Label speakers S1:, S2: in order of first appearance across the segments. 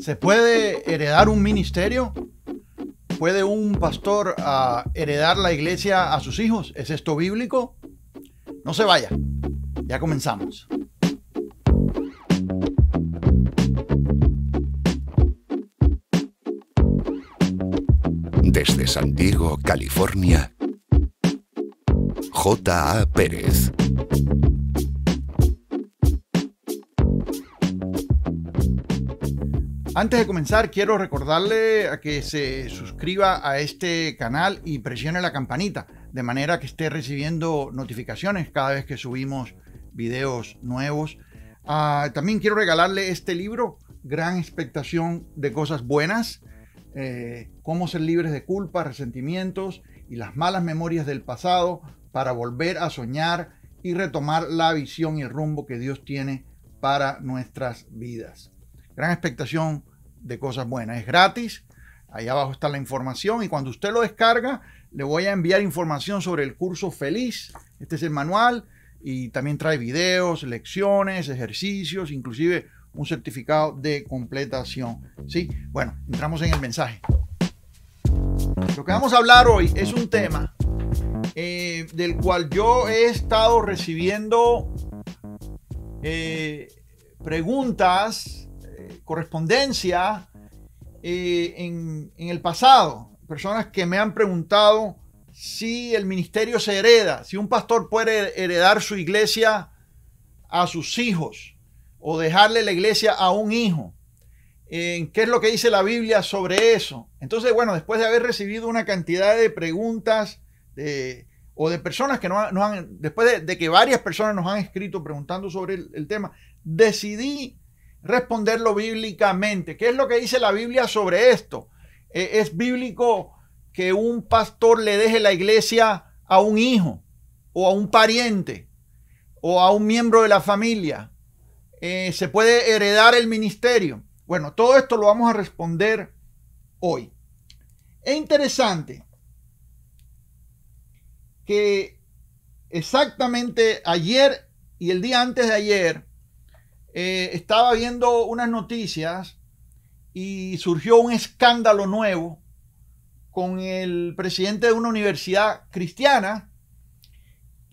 S1: ¿Se puede heredar un ministerio? ¿Puede un pastor ah, heredar la iglesia a sus hijos? ¿Es esto bíblico? No se vaya. Ya comenzamos.
S2: Desde San Diego, California, J.A. Pérez.
S1: Antes de comenzar, quiero recordarle a que se suscriba a este canal y presione la campanita, de manera que esté recibiendo notificaciones cada vez que subimos videos nuevos. Ah, también quiero regalarle este libro, Gran Expectación de Cosas Buenas, eh, cómo ser libres de culpa, resentimientos y las malas memorias del pasado para volver a soñar y retomar la visión y el rumbo que Dios tiene para nuestras vidas gran expectación de cosas buenas. Es gratis, ahí abajo está la información y cuando usted lo descarga, le voy a enviar información sobre el curso Feliz. Este es el manual y también trae videos, lecciones, ejercicios, inclusive un certificado de completación. ¿Sí? Bueno, entramos en el mensaje. Lo que vamos a hablar hoy es un tema eh, del cual yo he estado recibiendo eh, preguntas correspondencia eh, en, el pasado. Personas que me han preguntado si el ministerio se hereda, si un pastor puede heredar su iglesia a sus hijos o dejarle la iglesia a un hijo. Eh, ¿Qué es lo que dice la Biblia sobre eso? Entonces, bueno, después de haber recibido una cantidad de preguntas o de personas que no han, después de, que varias personas nos han escrito preguntando sobre el tema, decidí responderlo bíblicamente. ¿Qué es lo que dice la Biblia sobre esto? Eh, es bíblico que un pastor le deje la iglesia a un hijo o a un pariente o a un miembro de la familia. Eh, se puede heredar el ministerio. Bueno, todo esto lo vamos a responder hoy. Es interesante que exactamente ayer y el día antes de ayer eh, estaba viendo unas noticias y surgió un escándalo nuevo con el presidente de una universidad cristiana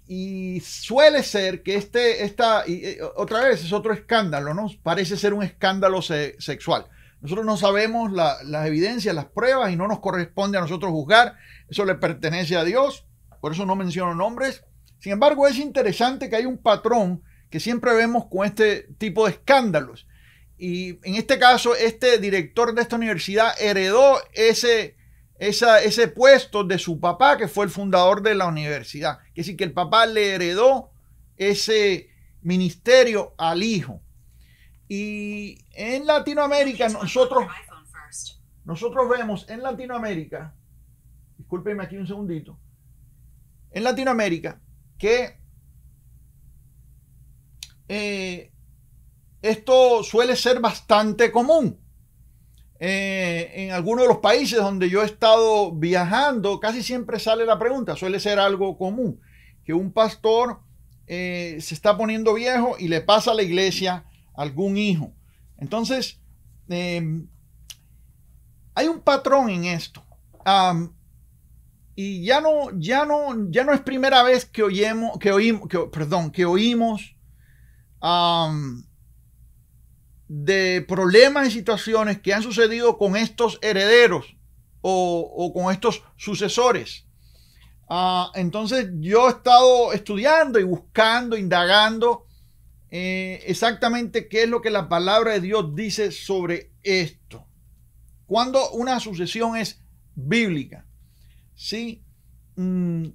S1: y suele ser que este, esta, eh, otra vez es otro escándalo, ¿no? Parece ser un escándalo sexual. Nosotros no sabemos las evidencias, las pruebas y no nos corresponde a nosotros juzgar. Eso le pertenece a Dios, por eso no menciono nombres. Sin embargo, es interesante que hay un patrón que siempre vemos con este tipo de escándalos. Y en este caso, este director de esta universidad heredó ese, ese puesto de su papá, que fue el fundador de la universidad. Es decir, que el papá le heredó ese ministerio al hijo. Y en Latinoamérica nosotros, nosotros vemos en Latinoamérica, discúlpenme aquí un segundito, en Latinoamérica que eh, esto suele ser bastante común. Eh, en algunos de los países donde yo he estado viajando, casi siempre sale la pregunta, suele ser algo común, que un pastor eh, se está poniendo viejo y le pasa a la iglesia algún hijo. Entonces, em, hay un patrón en esto. y ya no, ya no, ya no es primera vez que oyemos, que oímos, perdón, que oímos de problemas y situaciones que han sucedido con estos herederos o, con estos sucesores. Ah, entonces yo he estado estudiando y buscando, indagando eh, exactamente qué es lo que la palabra de Dios dice sobre esto. Cuando una sucesión es bíblica, ¿sí? Mm.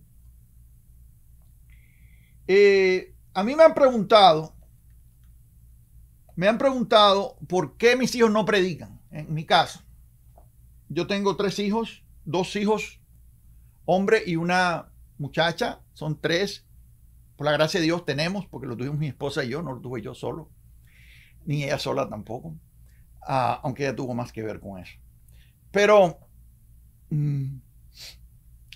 S1: Eh, a mí me han preguntado me han preguntado por qué mis hijos no predican. En mi caso, yo tengo tres hijos, dos hijos, hombre y una muchacha, son tres. Por la gracia de Dios tenemos, porque lo tuvimos mi esposa y yo, no lo tuve yo solo, ni ella sola tampoco, ah, aunque ella tuvo más que ver con eso. Pero mm,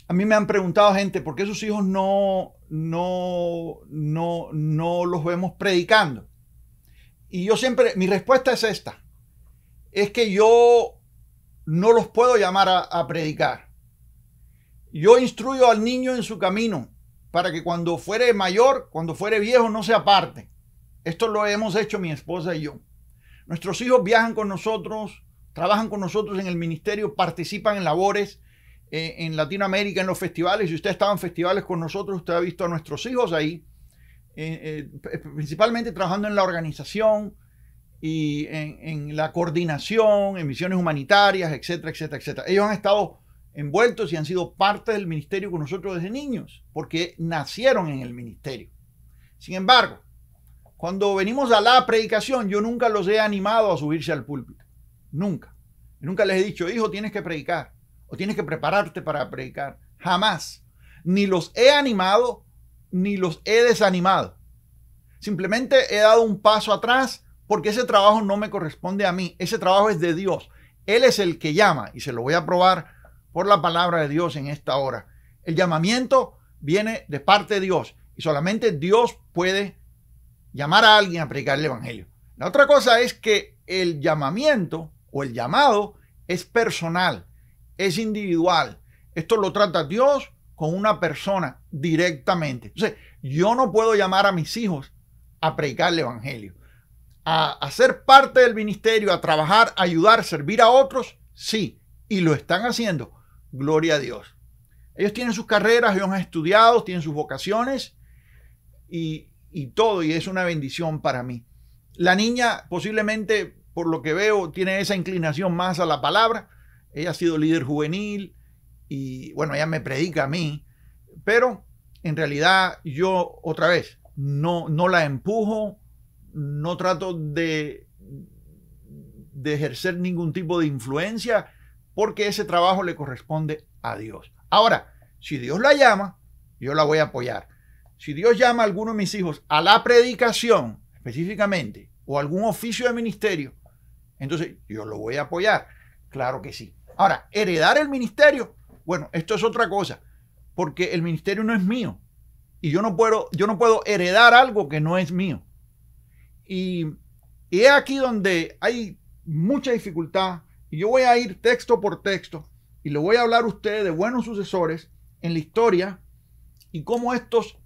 S1: a mí me han preguntado gente, ¿por qué sus hijos no, no, no, no los vemos predicando? Y yo siempre, mi respuesta es esta, es que yo no los puedo llamar a, predicar. Yo instruyo al niño en su camino para que cuando fuere mayor, cuando fuere viejo, no se aparte. Esto lo hemos hecho mi esposa y yo. Nuestros hijos viajan con nosotros, trabajan con nosotros en el ministerio, participan en labores eh, en Latinoamérica, en los festivales. Si usted ha en festivales con nosotros, usted ha visto a nuestros hijos ahí. Eh, eh, principalmente trabajando en la organización y en, en, la coordinación, en misiones humanitarias, etcétera, etcétera, etcétera. Ellos han estado envueltos y han sido parte del ministerio con nosotros desde niños, porque nacieron en el ministerio. Sin embargo, cuando venimos a la predicación, yo nunca los he animado a subirse al púlpito. Nunca. Nunca les he dicho, hijo, tienes que predicar o tienes que prepararte para predicar. Jamás. Ni los he animado ni los he desanimado. Simplemente he dado un paso atrás porque ese trabajo no me corresponde a mí. Ese trabajo es de Dios. Él es el que llama y se lo voy a probar por la palabra de Dios en esta hora. El llamamiento viene de parte de Dios y solamente Dios puede llamar a alguien a predicar el Evangelio. La otra cosa es que el llamamiento o el llamado es personal, es individual. Esto lo trata Dios con una persona directamente. Entonces, yo no puedo llamar a mis hijos a predicar el Evangelio. A, a ser parte del ministerio, a trabajar, ayudar, servir a otros, sí. Y lo están haciendo. Gloria a Dios. Ellos tienen sus carreras, ellos han estudiado, tienen sus vocaciones y todo. Y es una bendición para mí. La niña posiblemente, por lo que veo, tiene esa inclinación más a la palabra. Ella ha sido líder juvenil, y bueno, ella me predica a mí, pero en realidad yo otra vez no, no la empujo, no trato de, de ejercer ningún tipo de influencia porque ese trabajo le corresponde a Dios. Ahora, si Dios la llama, yo la voy a apoyar. Si Dios llama a alguno de mis hijos a la predicación específicamente o algún oficio de ministerio, entonces yo lo voy a apoyar. Claro que sí. Ahora, heredar el ministerio, bueno, esto es otra cosa, porque el ministerio no es mío y yo no puedo, yo no puedo heredar algo que no es mío. Y, es aquí donde hay mucha dificultad y yo voy a ir texto por texto y le voy a hablar a ustedes de buenos sucesores en la historia y cómo estos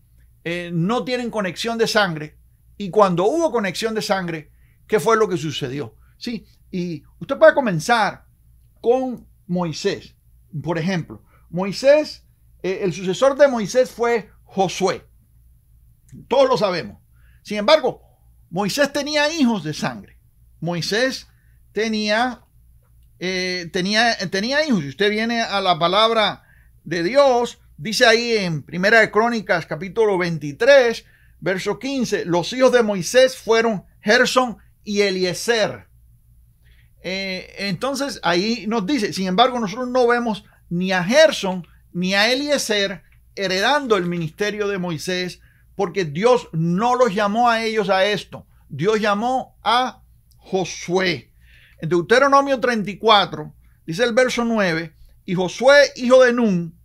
S1: eh, no tienen conexión de sangre y cuando hubo conexión de sangre, ¿qué fue lo que sucedió? Sí, y usted puede comenzar con Moisés. Por ejemplo, Moisés, eh, el sucesor de Moisés fue Josué. Todos lo sabemos. Sin embargo, Moisés tenía hijos de sangre. Moisés tenía, eh, tenía, tenía hijos. Si usted viene a la palabra de Dios, dice ahí en Primera de Crónicas, capítulo 23, verso 15, los hijos de Moisés fueron Gerson y Eliezer. Eh, entonces ahí nos dice, sin embargo, nosotros no vemos ni a Gerson ni a Eliezer heredando el ministerio de Moisés, porque Dios no los llamó a ellos a esto. Dios llamó a Josué. En Deuteronomio 34, dice el verso 9, y Josué, hijo de Nun,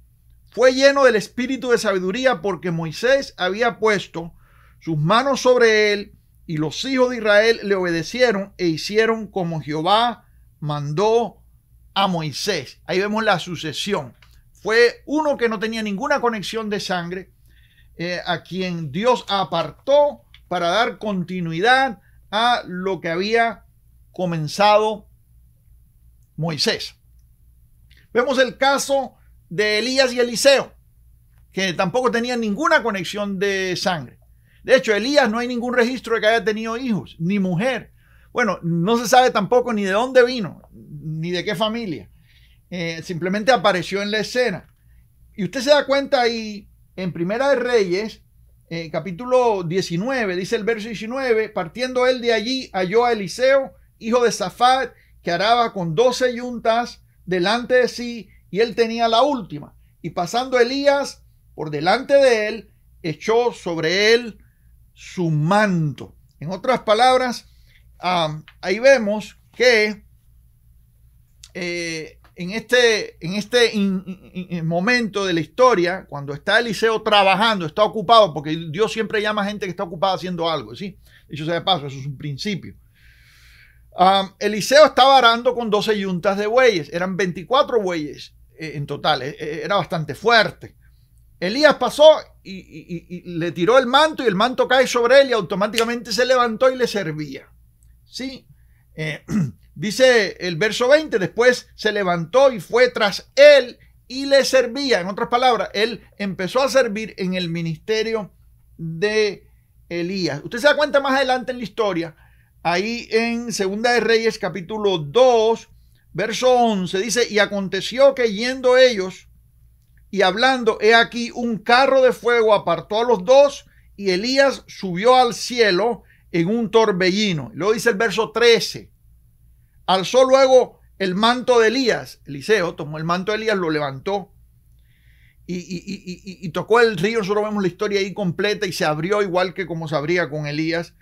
S1: fue lleno del espíritu de sabiduría porque Moisés había puesto sus manos sobre él y los hijos de Israel le obedecieron e hicieron como Jehová mandó a Moisés. Ahí vemos la sucesión. Fue uno que no tenía ninguna conexión de sangre, eh, a quien Dios apartó para dar continuidad a lo que había comenzado Moisés. Vemos el caso de Elías y Eliseo, que tampoco tenían ninguna conexión de sangre. De hecho, Elías no hay ningún registro de que haya tenido hijos, ni mujer. Bueno, no se sabe tampoco ni de dónde vino, ni de qué familia. Eh, simplemente apareció en la escena. Y usted se da cuenta ahí, en Primera de Reyes, eh, capítulo 19, dice el verso 19, partiendo él de allí, halló a Eliseo, hijo de Safat, que araba con doce yuntas delante de sí, y él tenía la última. Y pasando Elías por delante de él, echó sobre él su manto. En otras palabras, ahí vemos que eh, en este, en este momento de la historia, cuando está Eliseo trabajando, está ocupado, porque Dios siempre llama a gente que está ocupada haciendo algo, ¿sí? Eso se de paso, eso es un principio. Eliseo estaba arando con 12 yuntas de bueyes, eran 24 bueyes eh, en total, eh, era bastante fuerte. Elías pasó y, le tiró el manto y el manto cae sobre él y automáticamente se levantó y le servía. ¿Sí? Eh, dice el verso 20, después se levantó y fue tras él y le servía. En otras palabras, él empezó a servir en el ministerio de Elías. Usted se da cuenta más adelante en la historia, ahí en Segunda de Reyes capítulo 2, verso 11, dice, y aconteció que yendo ellos, y hablando, he aquí un carro de fuego apartó a los dos y Elías subió al cielo en un torbellino. Luego dice el verso 13. Alzó luego el manto de Elías. Eliseo tomó el manto de Elías, lo levantó y, tocó el río. Nosotros vemos la historia ahí completa y se abrió igual que como se abría con Elías.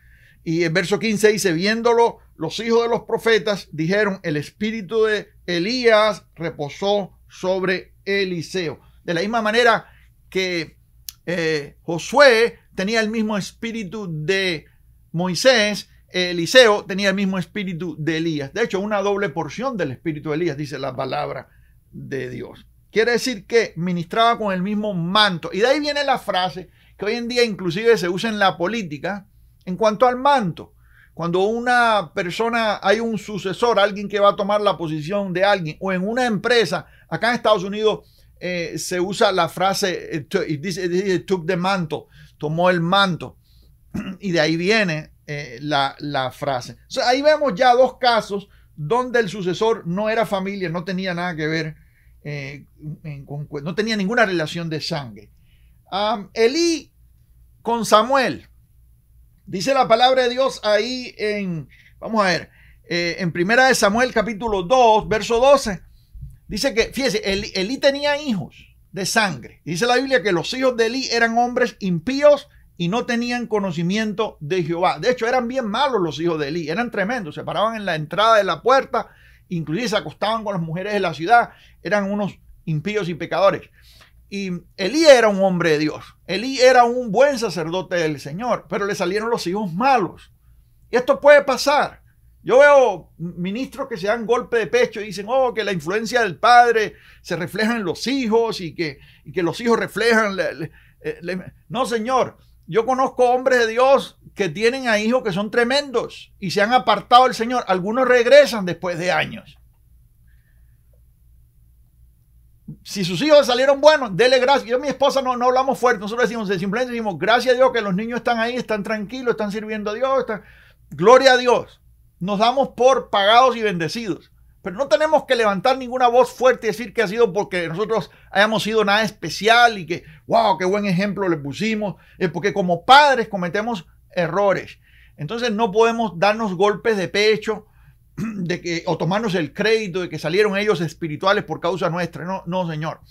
S1: Y el verso 15 dice, viéndolo, los hijos de los profetas dijeron, el espíritu de Elías reposó sobre Eliseo. De la misma manera que eh, Josué tenía el mismo espíritu de Moisés, Eliseo tenía el mismo espíritu de Elías. De hecho, una doble porción del espíritu de Elías, dice la palabra de Dios. Quiere decir que ministraba con el mismo manto. Y de ahí viene la frase que hoy en día inclusive se usa en la política en cuanto al manto. Cuando una persona, hay un sucesor, alguien que va a tomar la posición de alguien, o en una empresa, acá en Estados Unidos eh, se usa la frase, eh, y dice, took the manto, tomó el manto. Y de ahí viene eh, la, frase. ahí vemos ya dos casos donde el sucesor no era familia, no tenía nada que ver, no tenía ninguna relación de sangre. Elí con Samuel. Dice la palabra de Dios ahí en, vamos a ver, en Primera de Samuel capítulo 2, verso 12. Dice que, fíjese, Elí, tenía hijos de sangre. Dice la Biblia que los hijos de Elí eran hombres impíos y no tenían conocimiento de Jehová. De hecho, eran bien malos los hijos de Elí, eran tremendos, se paraban en la entrada de la puerta, inclusive se acostaban con las mujeres de la ciudad, eran unos impíos y pecadores. Y Elí era un hombre de Dios, Elí era un buen sacerdote del Señor, pero le salieron los hijos malos. esto puede pasar. Yo veo ministros que se dan golpe de pecho y dicen, oh, que la influencia del padre se refleja en los hijos y que, que los hijos reflejan... Eh, no, señor, yo conozco hombres de Dios que tienen a hijos que son tremendos y se han apartado del Señor. Algunos regresan después de años. Si sus hijos salieron buenos, dele gracias. Yo y mi esposa no, no hablamos fuerte, nosotros decimos, simplemente decimos, gracias a Dios que los niños están ahí, están tranquilos, están sirviendo a Dios, están... gloria a Dios nos damos por pagados y bendecidos. Pero no tenemos que levantar ninguna voz fuerte y decir que ha sido porque nosotros hayamos sido nada especial y que, wow, qué buen ejemplo le pusimos, porque como padres cometemos errores. Entonces no podemos darnos golpes de pecho de que, o tomarnos el crédito de que salieron ellos espirituales por causa nuestra. No, no, señor.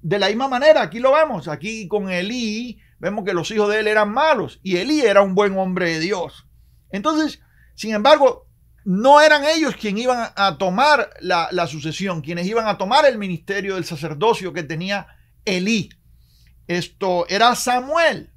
S1: De la misma manera, aquí lo vemos. aquí con Elí vemos que los hijos de él eran malos y Elí era un buen hombre de Dios. Entonces, sin embargo, no eran ellos quienes iban a tomar la, sucesión, quienes iban a tomar el ministerio del sacerdocio que tenía Elí. Esto era Samuel.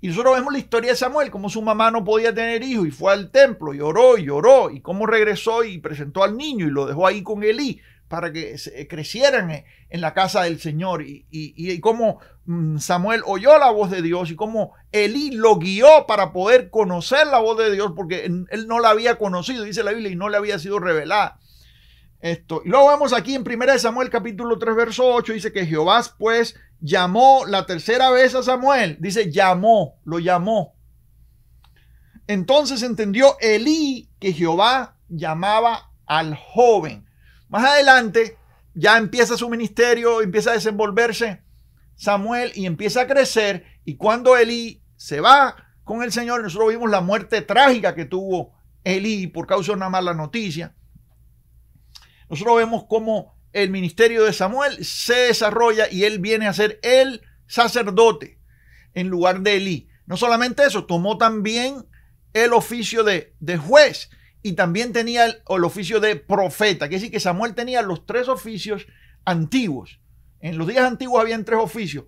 S1: Y nosotros vemos la historia de Samuel, cómo su mamá no podía tener hijos y fue al templo y oró y oró y cómo regresó y presentó al niño y lo dejó ahí con Elí para que eh, crecieran eh, en la casa del Señor y, y, cómo mm, Samuel oyó la voz de Dios y cómo Elí lo guió para poder conocer la voz de Dios porque él no la había conocido, dice la Biblia, y no le había sido revelada. Esto. Y luego vamos aquí en 1 Samuel capítulo 3 verso 8, dice que Jehová pues llamó la tercera vez a Samuel, dice llamó, lo llamó. Entonces entendió Elí que Jehová llamaba al joven más adelante ya empieza su ministerio, empieza a desenvolverse Samuel y empieza a crecer. Y cuando Elí se va con el Señor, nosotros vimos la muerte trágica que tuvo Elí por causa de una mala noticia. Nosotros vemos cómo el ministerio de Samuel se desarrolla y él viene a ser el sacerdote en lugar de Elí. No solamente eso, tomó también el oficio de, de juez y también tenía el, oficio de profeta. es decir que Samuel tenía los tres oficios antiguos. En los días antiguos había tres oficios.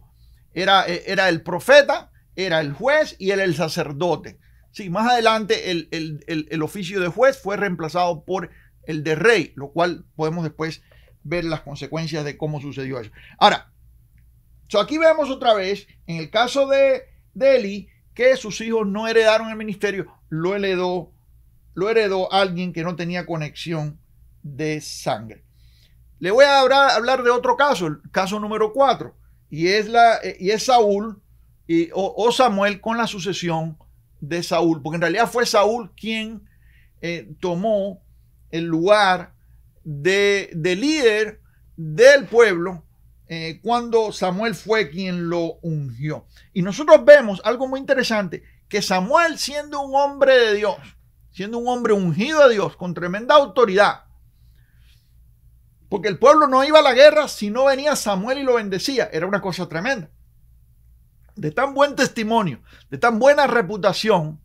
S1: Era, e, era el profeta, era el juez y era el sacerdote. Sí, más adelante el, oficio de juez fue reemplazado por el de rey, lo cual podemos después ver las consecuencias de cómo sucedió eso. Ahora, aquí vemos otra vez, en el caso de, de Eli, que sus hijos no heredaron el ministerio, lo heredó lo heredó alguien que no tenía conexión de sangre. Le voy a hablar de otro caso, el caso número cuatro. y es, la, eh, y es Saúl y, o, Samuel con la sucesión de Saúl, porque en realidad fue Saúl quien eh, tomó el lugar de, líder del pueblo eh, cuando Samuel fue quien lo ungió. Y nosotros vemos algo muy interesante, que Samuel siendo un hombre de Dios, siendo un hombre ungido a Dios, con tremenda autoridad. Porque el pueblo no iba a la guerra si no venía Samuel y lo bendecía. Era una cosa tremenda. De tan buen testimonio, de tan buena reputación,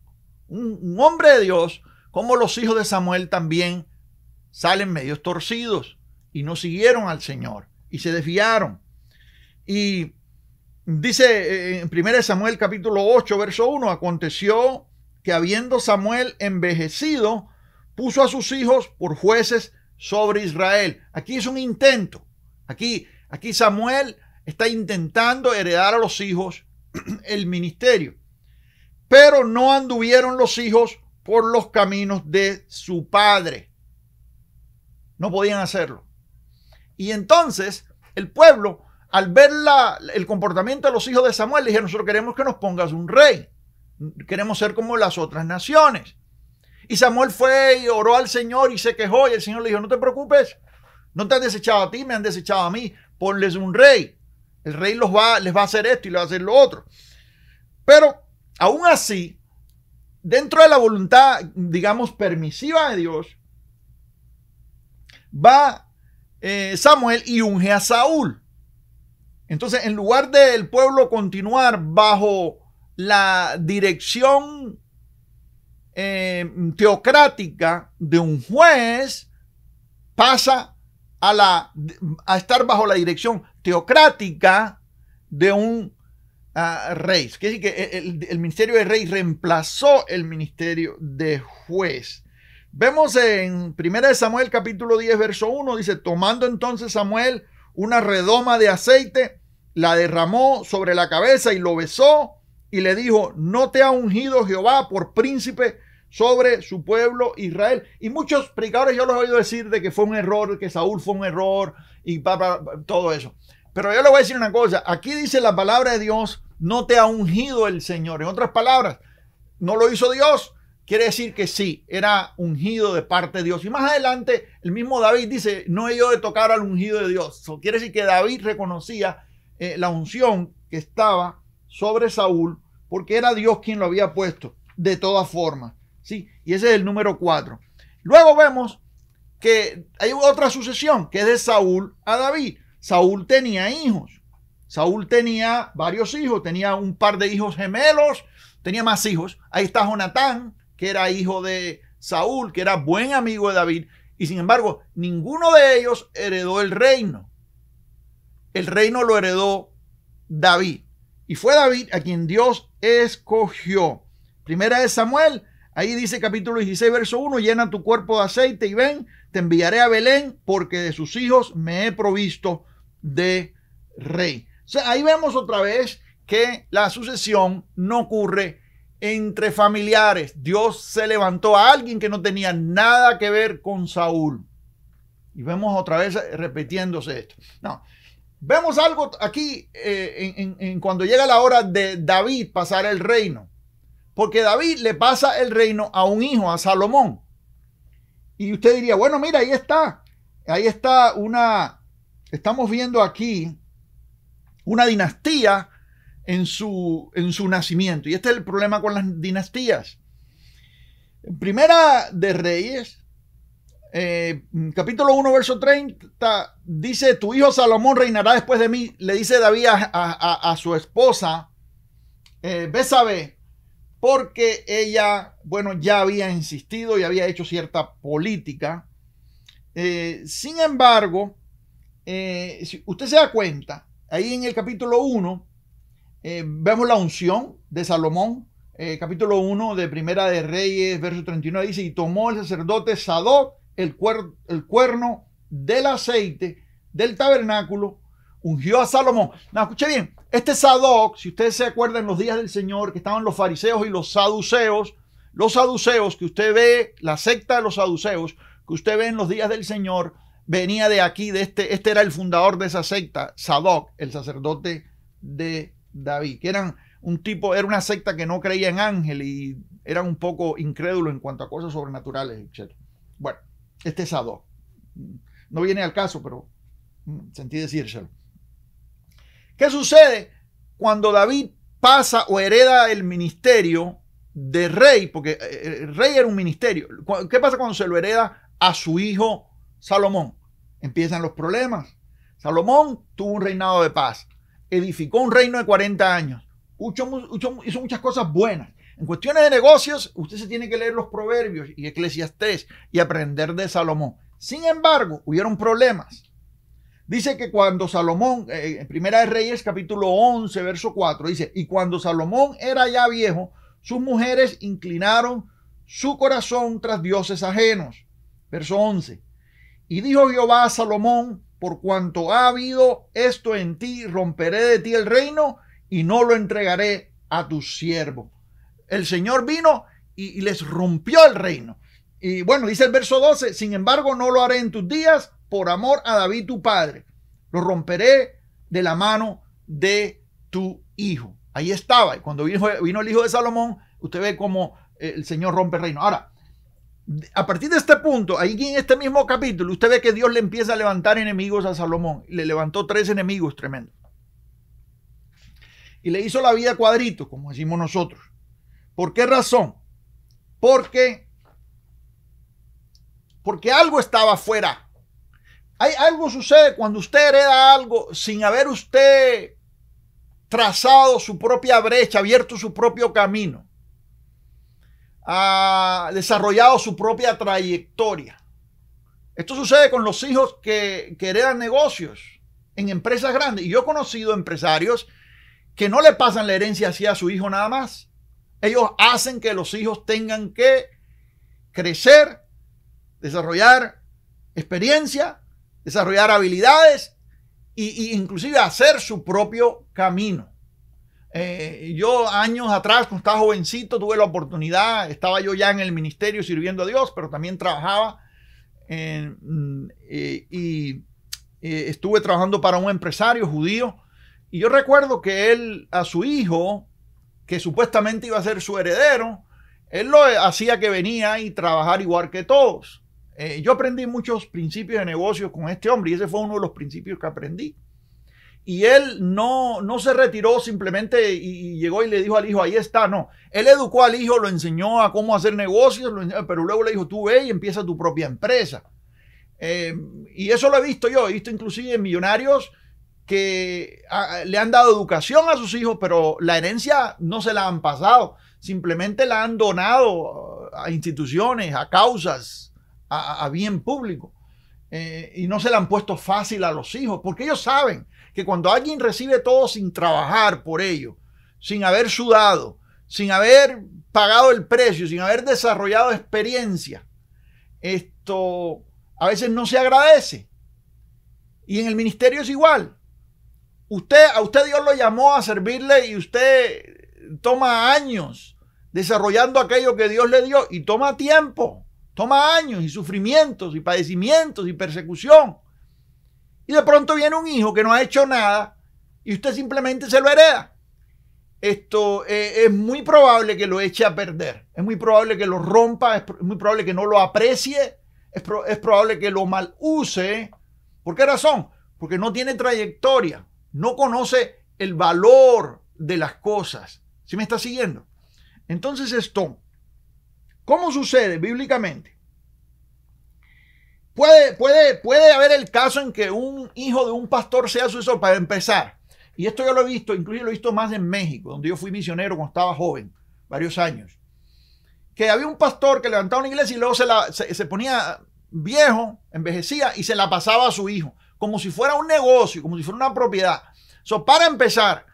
S1: un, hombre de Dios, como los hijos de Samuel también salen medios torcidos y no siguieron al Señor y se desviaron. Y dice eh, en 1 Samuel capítulo 8, verso 1, aconteció que habiendo Samuel envejecido, puso a sus hijos por jueces sobre Israel. Aquí es un intento. Aquí, aquí Samuel está intentando heredar a los hijos el ministerio. Pero no anduvieron los hijos por los caminos de su padre. No podían hacerlo. Y entonces el pueblo, al ver la, el comportamiento de los hijos de Samuel, le dijeron, nosotros queremos que nos pongas un rey. Queremos ser como las otras naciones. Y Samuel fue y oró al Señor y se quejó y el Señor le dijo, no te preocupes, no te han desechado a ti, me han desechado a mí, ponles un rey. El rey los va, les va a hacer esto y les va a hacer lo otro. Pero aún así, dentro de la voluntad, digamos, permisiva de Dios, va eh, Samuel y unge a Saúl. Entonces, en lugar del pueblo continuar bajo la dirección em, teocrática de un juez pasa a, la, estar bajo la dirección teocrática de un ah, rey. Quiere decir que el, ministerio de rey reemplazó el ministerio de juez. Vemos en 1 Samuel capítulo 10, verso 1, dice, tomando entonces Samuel una redoma de aceite, la derramó sobre la cabeza y lo besó y le dijo, no te ha ungido Jehová por príncipe sobre su pueblo Israel. Y muchos predicadores yo los he oído decir de que fue un error, que Saúl fue un error y todo eso. Pero yo le voy a decir una cosa, aquí dice la palabra de Dios, no te ha ungido el Señor. En otras palabras, no lo hizo Dios, quiere decir que sí, era ungido de parte de Dios. Y más adelante, el mismo David dice, no he yo de tocar al ungido de Dios. So, quiere decir que David reconocía eh, la unción que estaba sobre Saúl, porque era Dios quien lo había puesto, de todas formas. ¿sí? Y ese es el número 4. Luego vemos que hay otra sucesión, que es de Saúl a David. Saúl tenía hijos. Saúl tenía varios hijos, tenía un par de hijos gemelos, tenía más hijos. Ahí está Jonatán, que era hijo de Saúl, que era buen amigo de David, y sin embargo, ninguno de ellos heredó el reino. El reino lo heredó David. Y fue David a quien Dios escogió. Primera de Samuel, ahí dice capítulo 16, verso 1, llena tu cuerpo de aceite y ven, te enviaré a Belén porque de sus hijos me he provisto de rey. sea, ahí vemos otra vez que la sucesión no ocurre entre familiares. Dios se levantó a alguien que no tenía nada que ver con Saúl. Y vemos otra vez repitiéndose esto. No, Vemos algo aquí eh, en, cuando llega la hora de David pasar el reino. Porque David le pasa el reino a un hijo, a Salomón. Y usted diría, bueno, mira, ahí está. Ahí está una, estamos viendo aquí una dinastía en su, en su nacimiento. Y este es el problema con las dinastías. primera de Reyes, eh, capítulo 1, verso 30, dice, tu hijo Salomón reinará después de mí, le dice David a, su esposa, eh, porque ella, bueno, ya había insistido y había hecho cierta política. Eh, sin embargo, eh, si usted se da cuenta, ahí en el capítulo 1, vemos la unción de Salomón, capítulo 1 de Primera de Reyes, verso 31 dice, y tomó el sacerdote Sadoc, el, cuerno del aceite del tabernáculo, ungió a Salomón. No, escuche bien, este Sadoc, si ustedes se acuerdan, en los días del Señor, que estaban los fariseos y los saduceos, los saduceos que usted ve, la secta de los saduceos que usted ve en los días del Señor, venía de aquí, de este, este era el fundador de esa secta, Sadoc, el sacerdote de David, que eran un tipo, era una secta que no creía en ángel y era un poco incrédulo en cuanto a cosas sobrenaturales, etc. Bueno, este sábado. No viene al caso, pero mm, sentí decírselo. ¿Qué sucede cuando David pasa o hereda el ministerio de rey? Porque eh, eh, el rey era un ministerio. ¿Qué pasa cuando se lo hereda a su hijo Salomón? Empiezan los problemas. Salomón tuvo un reinado de paz, edificó un reino de 40 años, hizo muchas cosas buenas, en cuestiones de negocios, usted se tiene que leer los proverbios y Eclesiastés y aprender de Salomón. Sin embargo, hubieron problemas. Dice que cuando Salomón, eh, en Primera de Reyes capítulo 11, verso 4, dice, y cuando Salomón era ya viejo, sus mujeres inclinaron su corazón tras dioses ajenos. Verso 11. Y dijo Jehová a Salomón, por cuanto ha habido esto en ti, romperé de ti el reino y no lo entregaré a tu siervo el Señor vino y, les rompió el reino. Y bueno, dice el verso 12, sin embargo no lo haré en tus días por amor a David tu padre. Lo romperé de la mano de tu hijo. Ahí estaba. Y cuando vino, vino el hijo de Salomón, usted ve cómo eh, el Señor rompe el reino. Ahora, a partir de este punto, ahí en este mismo capítulo, usted ve que Dios le empieza a levantar enemigos a Salomón. Le levantó tres enemigos tremendos. Y le hizo la vida cuadrito, como decimos nosotros. ¿Por qué razón? Porque, porque algo estaba fuera. Hay, algo sucede cuando usted hereda algo sin haber usted trazado su propia brecha, abierto su propio camino, ha desarrollado su propia trayectoria. Esto sucede con los hijos que, que heredan negocios en empresas grandes. Y yo he conocido empresarios que no le pasan la herencia así a su hijo nada más, ellos hacen que los hijos tengan que crecer, desarrollar experiencia, desarrollar habilidades e, inclusive hacer su propio camino. Eh, yo años atrás, cuando estaba jovencito, tuve la oportunidad, estaba yo ya en el ministerio sirviendo a Dios, pero también trabajaba mm, eh, y eh, estuve trabajando para un empresario judío. Y yo recuerdo que él, a su hijo, que supuestamente iba a ser su heredero, él lo hacía que venía y trabajar igual que todos. Eh, yo aprendí muchos principios de negocios con este hombre y ese fue uno de los principios que aprendí. Y él no, no se retiró simplemente y, llegó y le dijo al hijo, ahí está, no. Él educó al hijo, lo enseñó a cómo hacer negocios, pero luego le dijo, tú ve y empieza tu propia empresa. Eh, y eso lo he visto yo, he visto inclusive en millonarios que ah, ah, le han dado educación a sus hijos, pero la herencia no se la han pasado, simplemente la han donado ah, a instituciones, a causas, a, bien público. Eh, y no se la han puesto fácil a los hijos, porque ellos saben que cuando alguien recibe todo sin trabajar por ello, sin haber sudado, sin haber pagado el precio, sin haber desarrollado experiencia, esto a veces no se agradece. Y en el ministerio es igual. Usted, a usted Dios lo llamó a servirle y usted toma años desarrollando aquello que Dios le dio y toma tiempo, toma años y sufrimientos y padecimientos y persecución. Y de pronto viene un hijo que no ha hecho nada y usted simplemente se lo hereda. Esto eh, es muy probable que lo eche a perder, es muy probable que lo rompa, es, muy probable que no lo aprecie, es, es probable que lo mal use. ¿Por qué razón? Porque no tiene trayectoria, no conoce el valor de las cosas. ¿Sí me está siguiendo? Entonces esto, ¿cómo sucede bíblicamente? Puede, puede, puede haber el caso en que un hijo de un pastor sea sucesor, para empezar. Y esto yo lo he visto, incluso lo he visto más en México, donde yo fui misionero cuando estaba joven, varios años. Que había un pastor que levantaba una iglesia y luego se, la, se ponía viejo, envejecía y se la pasaba a su hijo como si fuera un negocio, como si fuera una propiedad. So, para empezar,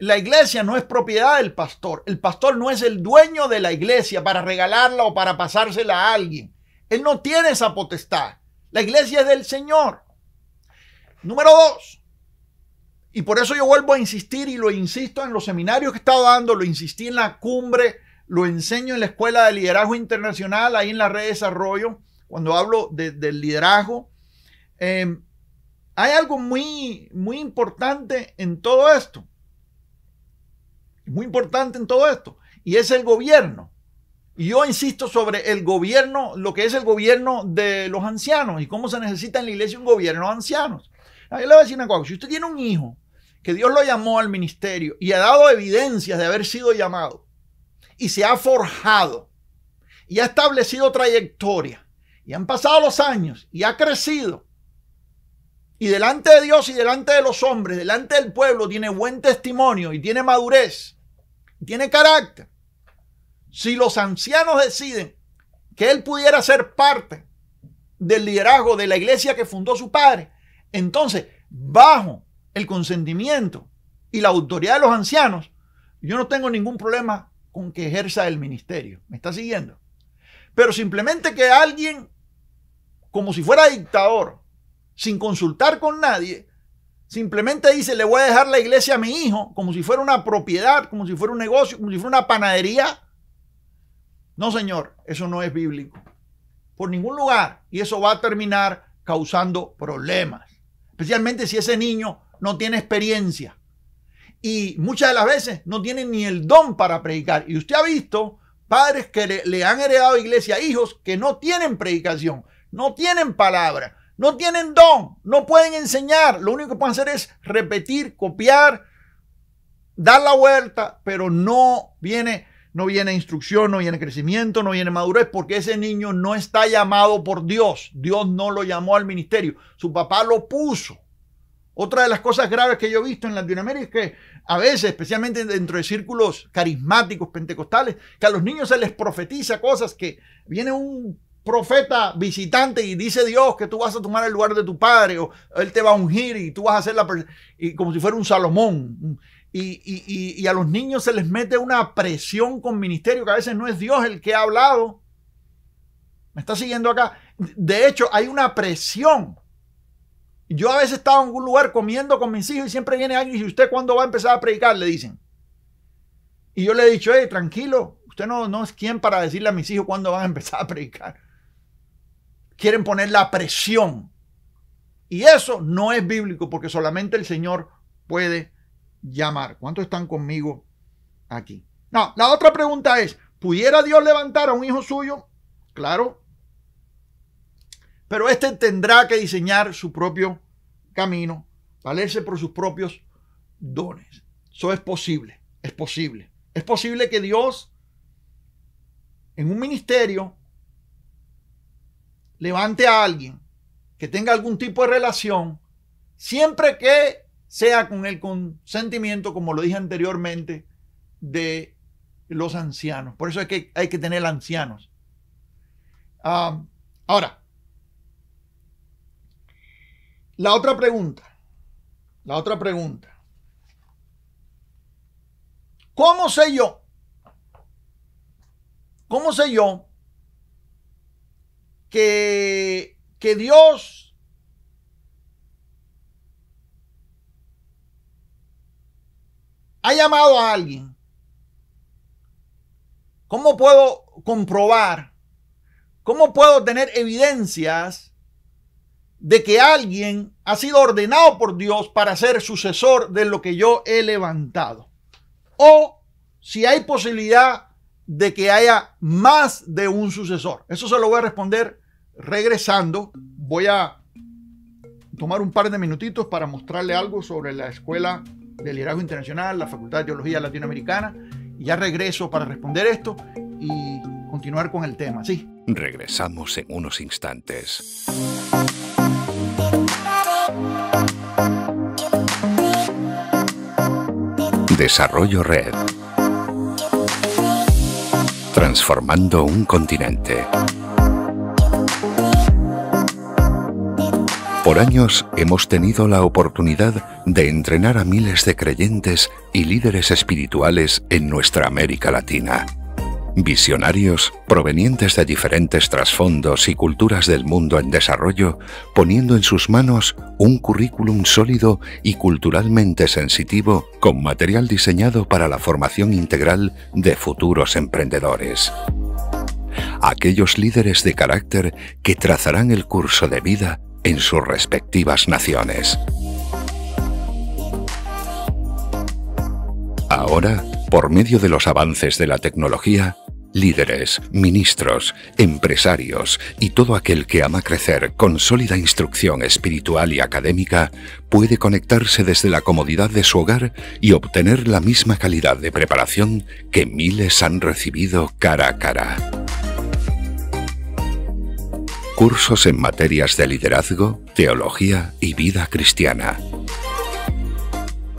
S1: la iglesia no es propiedad del pastor. El pastor no es el dueño de la iglesia para regalarla o para pasársela a alguien. Él no tiene esa potestad. La iglesia es del Señor. Número dos. Y por eso yo vuelvo a insistir y lo insisto en los seminarios que he estado dando, lo insistí en la cumbre, lo enseño en la Escuela de Liderazgo Internacional, ahí en la red de desarrollo, cuando hablo del liderazgo. Em, hay algo muy, muy importante en todo esto. Muy importante en todo esto. Y es el gobierno. Y yo insisto sobre el gobierno, lo que es el gobierno de los ancianos y cómo se necesita en la iglesia un gobierno de ancianos. Ahí le voy a decir una cosa. Si usted tiene un hijo que Dios lo llamó al ministerio y ha dado evidencias de haber sido llamado y se ha forjado y ha establecido trayectoria y han pasado los años y ha crecido y delante de Dios y delante de los hombres, delante del pueblo, tiene buen testimonio y tiene madurez, tiene carácter. Si los ancianos deciden que él pudiera ser parte del liderazgo de la iglesia que fundó su padre, entonces, bajo el consentimiento y la autoridad de los ancianos, yo no tengo ningún problema con que ejerza el ministerio. ¿Me está siguiendo? Pero simplemente que alguien, como si fuera dictador, sin consultar con nadie, simplemente dice, le voy a dejar la iglesia a mi hijo, como si fuera una propiedad, como si fuera un negocio, como si fuera una panadería. No, señor, eso no es bíblico. Por ningún lugar. Y eso va a terminar causando problemas. Especialmente si ese niño no tiene experiencia. Y muchas de las veces no tiene ni el don para predicar. Y usted ha visto padres que le, han heredado iglesia a hijos que no tienen predicación, no tienen palabra, no tienen don, no pueden enseñar. Lo único que pueden hacer es repetir, copiar, dar la vuelta, pero no viene, no viene instrucción, no viene crecimiento, no viene madurez, porque ese niño no está llamado por Dios. Dios no lo llamó al ministerio. Su papá lo puso. Otra de las cosas graves que yo he visto en Latinoamérica es que a veces, especialmente dentro de círculos carismáticos pentecostales, que a los niños se les profetiza cosas que viene un profeta visitante y dice Dios que tú vas a tomar el lugar de tu padre o él te va a ungir y tú vas a hacer la y como si fuera un Salomón. Y, a los niños se les mete una presión con ministerio que a veces no es Dios el que ha hablado. Me está siguiendo acá. De hecho, hay una presión. Yo a veces estaba en un lugar comiendo con mis hijos y siempre viene alguien y dice, ¿usted cuándo va a empezar a predicar? Le dicen. Y yo le he dicho, hey, tranquilo, usted no, no es quien para decirle a mis hijos cuándo van a empezar a predicar quieren poner la presión. Y eso no es bíblico porque solamente el Señor puede llamar. ¿Cuántos están conmigo aquí? No, la otra pregunta es, ¿pudiera Dios levantar a un hijo suyo? Claro. Pero este tendrá que diseñar su propio camino, valerse por sus propios dones. Eso es posible, es posible. Es posible que Dios en un ministerio levante a alguien que tenga algún tipo de relación, siempre que sea con el consentimiento, como lo dije anteriormente, de los ancianos. Por eso es que hay que tener ancianos. Ah, ahora, la otra pregunta, la otra pregunta. ¿Cómo sé yo? ¿Cómo sé yo que, Dios ha llamado a alguien. ¿Cómo puedo comprobar? ¿Cómo puedo tener evidencias de que alguien ha sido ordenado por Dios para ser sucesor de lo que yo he levantado? O si hay posibilidad de que haya más de un sucesor? Eso se lo voy a responder regresando. Voy a tomar un par de minutitos para mostrarle algo sobre la Escuela de Liderazgo Internacional, la Facultad de Teología Latinoamericana. Y ya regreso para responder esto y continuar con el tema, ¿sí?
S2: Regresamos en unos instantes. Desarrollo Red transformando un continente. Por años hemos tenido la oportunidad de entrenar a miles de creyentes y líderes espirituales en nuestra América Latina. Visionarios provenientes de diferentes trasfondos y culturas del mundo en desarrollo, poniendo en sus manos un currículum sólido y culturalmente sensitivo con material diseñado para la formación integral de futuros emprendedores. Aquellos líderes de carácter que trazarán el curso de vida en sus respectivas naciones. Ahora, por medio de los avances de la tecnología, líderes, ministros, empresarios y todo aquel que ama crecer con sólida instrucción espiritual y académica puede conectarse desde la comodidad de su hogar y obtener la misma calidad de preparación que miles han recibido cara a cara. Cursos en materias de liderazgo, teología y vida cristiana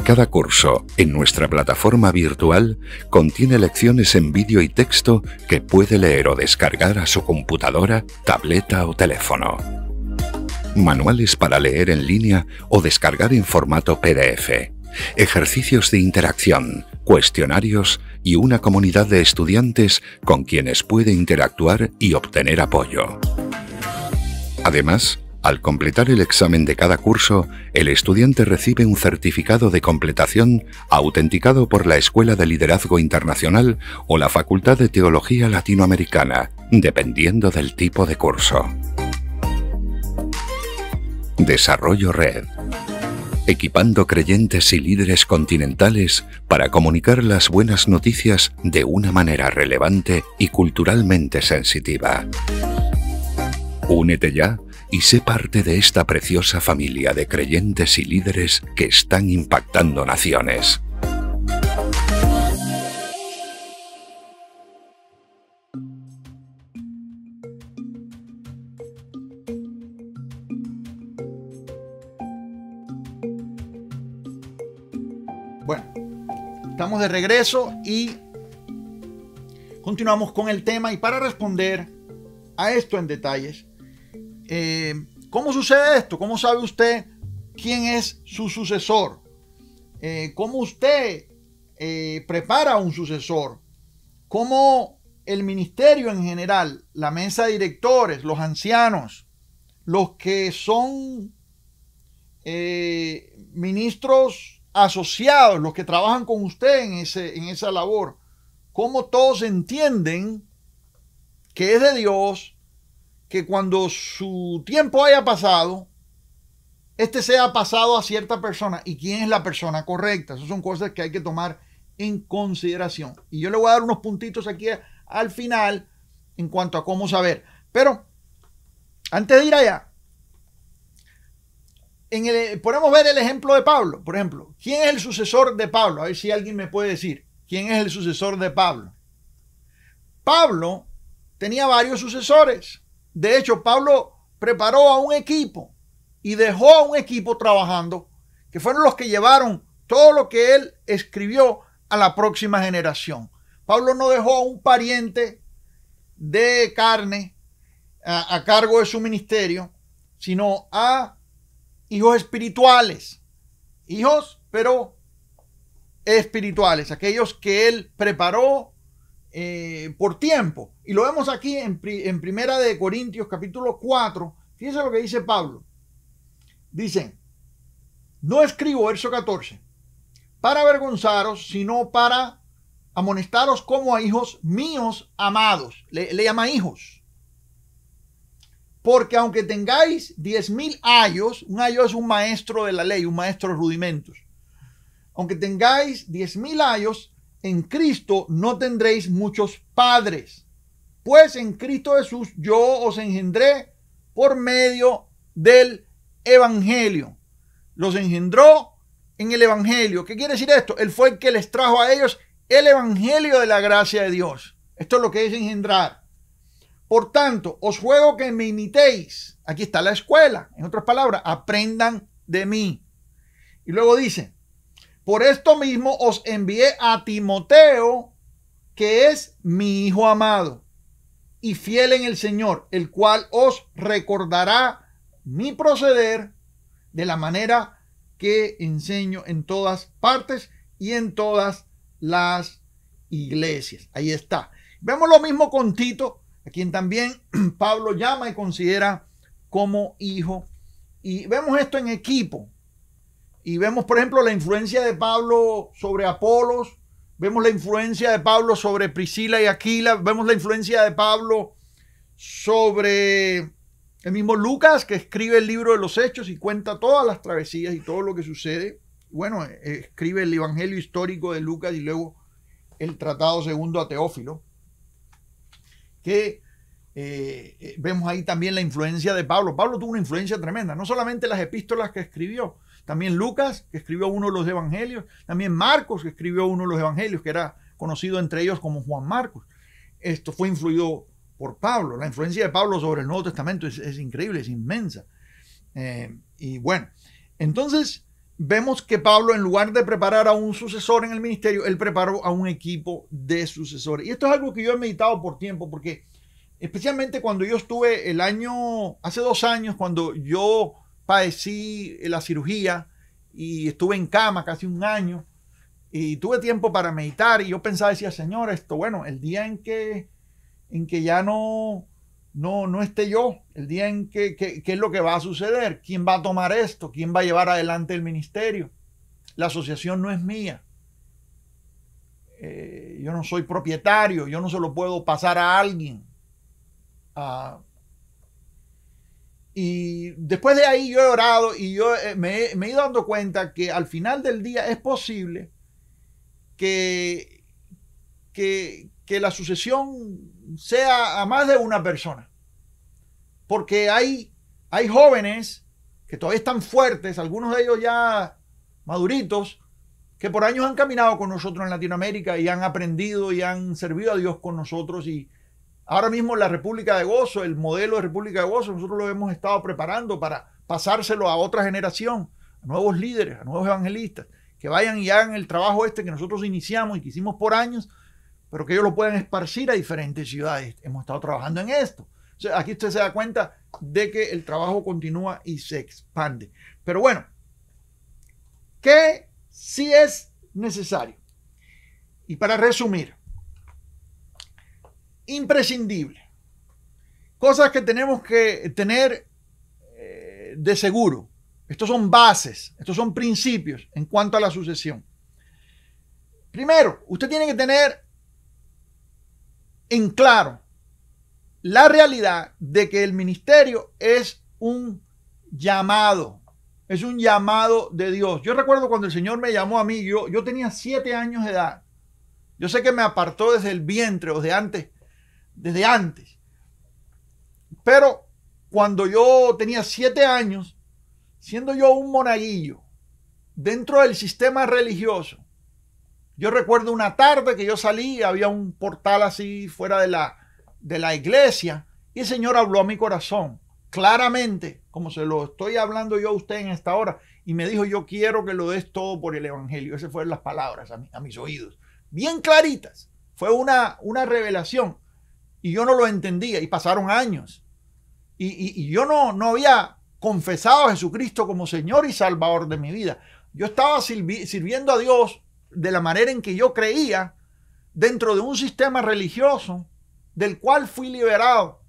S2: cada curso en nuestra plataforma virtual contiene lecciones en vídeo y texto que puede leer o descargar a su computadora, tableta o teléfono. Manuales para leer en línea o descargar en formato PDF. Ejercicios de interacción, cuestionarios y una comunidad de estudiantes con quienes puede interactuar y obtener apoyo. Además, al completar el examen de cada curso, el estudiante recibe un certificado de completación autenticado por la Escuela de Liderazgo Internacional o la Facultad de Teología Latinoamericana, dependiendo del tipo de curso. Desarrollo Red. Equipando creyentes y líderes continentales para comunicar las buenas noticias de una manera relevante y culturalmente sensitiva. Únete ya y sé parte de esta preciosa familia de creyentes y líderes que están impactando naciones.
S1: Bueno, estamos de regreso y continuamos con el tema y para responder a esto en detalles, eh, ¿Cómo sucede esto? ¿Cómo sabe usted quién es su sucesor? Eh, ¿Cómo usted eh, prepara un sucesor? ¿Cómo el ministerio en general, la mesa de directores, los ancianos, los que son ministros asociados, los que trabajan con usted en, en esa labor, cómo todos entienden que es de Dios, que cuando su tiempo haya pasado, este sea pasado a cierta persona y quién es la persona correcta. Esas son cosas que hay que tomar en consideración. Y yo le voy a dar unos puntitos aquí al final en cuanto a cómo saber. Pero antes de ir allá, en podemos ver el ejemplo de Pablo. Por ejemplo, ¿quién es el sucesor de Pablo? A ver si alguien me puede decir, ¿quién es el sucesor de Pablo? Pablo tenía varios sucesores. De hecho, Pablo preparó a un equipo y dejó a un equipo trabajando, que fueron los que llevaron todo lo que él escribió a la próxima generación. Pablo no dejó a un pariente de carne a, cargo de su ministerio, sino a hijos espirituales. Hijos, pero espirituales, aquellos que él preparó eh, por tiempo. Y lo vemos aquí en, Primera de Corintios capítulo 4. Fíjense lo que dice Pablo. dice no escribo, verso 14, para avergonzaros, sino para amonestaros como a hijos míos amados. Le, llama hijos. Porque aunque tengáis diez mil ayos, un ayo es un maestro de la ley, un maestro de rudimentos. Aunque tengáis diez mil ayos, en Cristo no tendréis muchos padres, pues en Cristo Jesús yo os engendré por medio del Evangelio. Los engendró en el Evangelio. ¿Qué quiere decir esto? Él fue el que les trajo a ellos el Evangelio de la gracia de Dios. Esto es lo que es engendrar. Por tanto, os juego que me imitéis. Aquí está la escuela. En otras palabras, aprendan de mí. Y luego dice, por esto mismo os envié a Timoteo, que es mi hijo amado y fiel en el Señor, el cual os recordará mi proceder de la manera que enseño en todas partes y en todas las iglesias. Ahí está. Vemos lo mismo con Tito, a quien también Pablo llama y considera como hijo. Y vemos esto en equipo. Y vemos, por ejemplo, la influencia de Pablo sobre Apolos, vemos la influencia de Pablo sobre Priscila y Aquila, vemos la influencia de Pablo sobre el mismo Lucas, que escribe el libro de los Hechos y cuenta todas las travesías y todo lo que sucede. Bueno, eh, escribe el Evangelio histórico de Lucas y luego el Tratado Segundo a Teófilo, que eh, eh, vemos ahí también la influencia de Pablo. Pablo tuvo una influencia tremenda, no solamente las epístolas que escribió, también Lucas, que escribió uno de los evangelios, también Marcos, que escribió uno de los evangelios, que era conocido entre ellos como Juan Marcos. Esto fue influido por Pablo. La influencia de Pablo sobre el Nuevo Testamento es, increíble, es inmensa. Eh, y bueno, entonces vemos que Pablo, en lugar de preparar a un sucesor en el ministerio, él preparó a un equipo de sucesores. Y esto es algo que yo he meditado por tiempo, porque especialmente cuando yo estuve el año, hace dos años, cuando yo padecí eh, la cirugía y estuve en cama casi un año y tuve tiempo para meditar y yo pensaba, decía, Señor, esto, bueno, el día en que, en que ya no, no, no esté yo, el día en que, ¿qué es lo que va a suceder, quién va a tomar esto, quién va a llevar adelante el ministerio. La asociación no es mía. Eh, yo no soy propietario, yo no se lo puedo pasar a alguien. Y después de ahí yo he orado y yo eh, me, he ido dando cuenta que al final del día es posible que, que, que la sucesión sea a más de una persona. Porque hay, hay jóvenes que todavía están fuertes, algunos de ellos ya maduritos, que por años han caminado con nosotros en Latinoamérica y han aprendido y han servido a Dios con nosotros y, Ahora mismo la República de Gozo, el modelo de República de Gozo, nosotros lo hemos estado preparando para pasárselo a otra generación, a nuevos líderes, a nuevos evangelistas, que vayan y hagan el trabajo este que nosotros iniciamos y que hicimos por años, pero que ellos lo puedan esparcir a diferentes ciudades. Hemos estado trabajando en esto. aquí usted se da cuenta de que el trabajo continúa y se expande. Pero bueno, ¿qué sí es necesario? Y para resumir, imprescindible. Cosas que tenemos que tener eh, de seguro. Estos son bases, estos son principios en cuanto a la sucesión. Primero, usted tiene que tener en claro la realidad de que el ministerio es un llamado, es un llamado de Dios. Yo recuerdo cuando el Señor me llamó a mí, yo, yo tenía siete años de edad. Yo sé que me apartó desde el vientre o de antes, desde antes. Pero cuando yo tenía siete años, siendo yo un monaguillo, dentro del sistema religioso, yo recuerdo una tarde que yo salí, había un portal así fuera de la, de la iglesia, y el Señor habló a mi corazón, claramente, como se lo estoy hablando yo a usted en esta hora, y me dijo, yo quiero que lo des todo por el Evangelio. Esas fueron las palabras a, mis oídos, bien claritas. Fue una, una revelación y yo no lo entendía y pasaron años. Y, yo no, no había confesado a Jesucristo como Señor y Salvador de mi vida. Yo estaba sirviendo a Dios de la manera en que yo creía dentro de un sistema religioso del cual fui liberado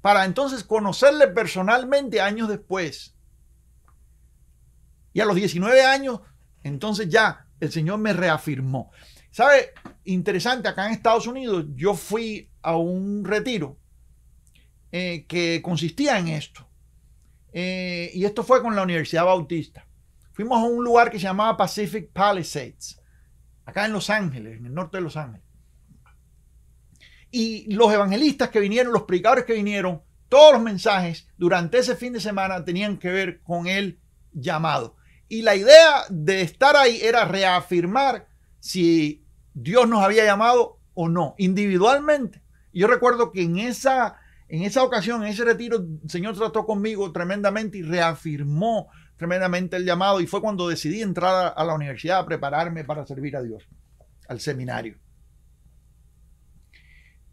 S1: para entonces conocerle personalmente años después. Y a los 19 años, entonces ya el Señor me reafirmó. ¿Sabe? Interesante, acá en Estados Unidos yo fui a un retiro eh, que consistía en esto. Eh, y esto fue con la Universidad Bautista. Fuimos a un lugar que se llamaba Pacific Palisades, acá en Los Ángeles, en el norte de Los Ángeles. Y los evangelistas que vinieron, los predicadores que vinieron, todos los mensajes durante ese fin de semana tenían que ver con el llamado. Y la idea de estar ahí era reafirmar si Dios nos había llamado o no, individualmente yo recuerdo que en esa, en esa ocasión, en ese retiro, el Señor trató conmigo tremendamente y reafirmó tremendamente el llamado y fue cuando decidí entrar a la universidad a prepararme para servir a Dios, al seminario.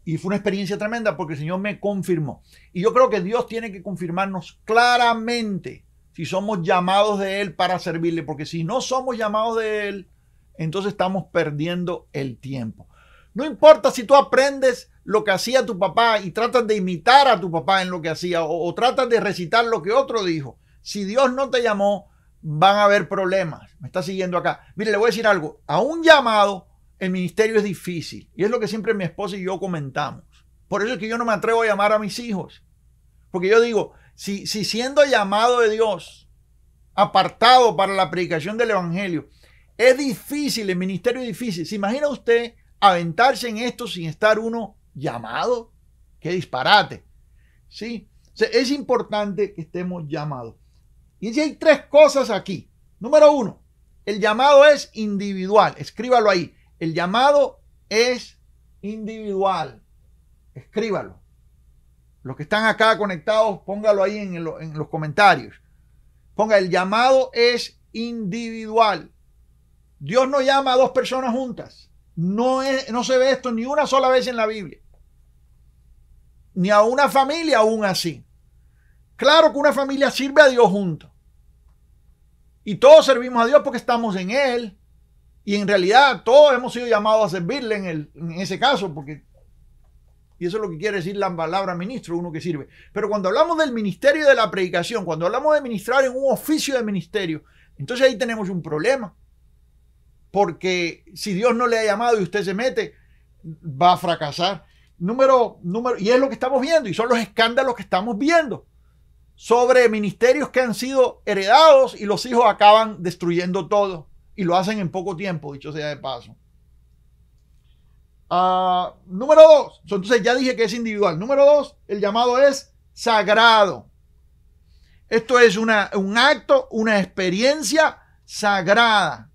S1: Y fue una experiencia tremenda porque el Señor me confirmó. Y yo creo que Dios tiene que confirmarnos claramente si somos llamados de Él para servirle, porque si no somos llamados de Él, entonces estamos perdiendo el tiempo. No importa si tú aprendes lo que hacía tu papá y tratas de imitar a tu papá en lo que hacía o, tratas de recitar lo que otro dijo. Si Dios no te llamó, van a haber problemas. Me está siguiendo acá. Mire, le voy a decir algo. A un llamado, el ministerio es difícil. Y es lo que siempre mi esposa y yo comentamos. Por eso es que yo no me atrevo a llamar a mis hijos. Porque yo digo, si, si siendo llamado de Dios, apartado para la predicación del Evangelio, es difícil, el ministerio es difícil. ¿Se imagina usted aventarse en esto sin estar uno llamado. Qué disparate. ¿Sí? es importante que estemos llamados. Y si hay tres cosas aquí. Número uno, el llamado es individual. Escríbalo ahí. El llamado es individual. Escríbalo. Los que están acá conectados, póngalo ahí en los comentarios. Ponga, el llamado es individual. Dios no llama a dos personas juntas. No, no se ve esto ni una sola vez en la Biblia. Ni a una familia aún así. Claro que una familia sirve a Dios junto. Y todos servimos a Dios porque estamos en Él. Y en realidad todos hemos sido llamados a servirle en, ese caso, porque y eso es lo que quiere decir la palabra ministro, uno que sirve. Pero cuando hablamos del ministerio de la predicación, cuando hablamos de ministrar en un oficio de ministerio, entonces ahí tenemos un problema porque si Dios no le ha llamado y usted se mete, va a fracasar. Número, número, y es lo que estamos viendo, y son los escándalos que estamos viendo sobre ministerios que han sido heredados y los hijos acaban destruyendo todo y lo hacen en poco tiempo, dicho sea de paso. Ah, número dos, entonces ya dije que es individual. Número dos, el llamado es sagrado. Esto es un acto, una experiencia sagrada.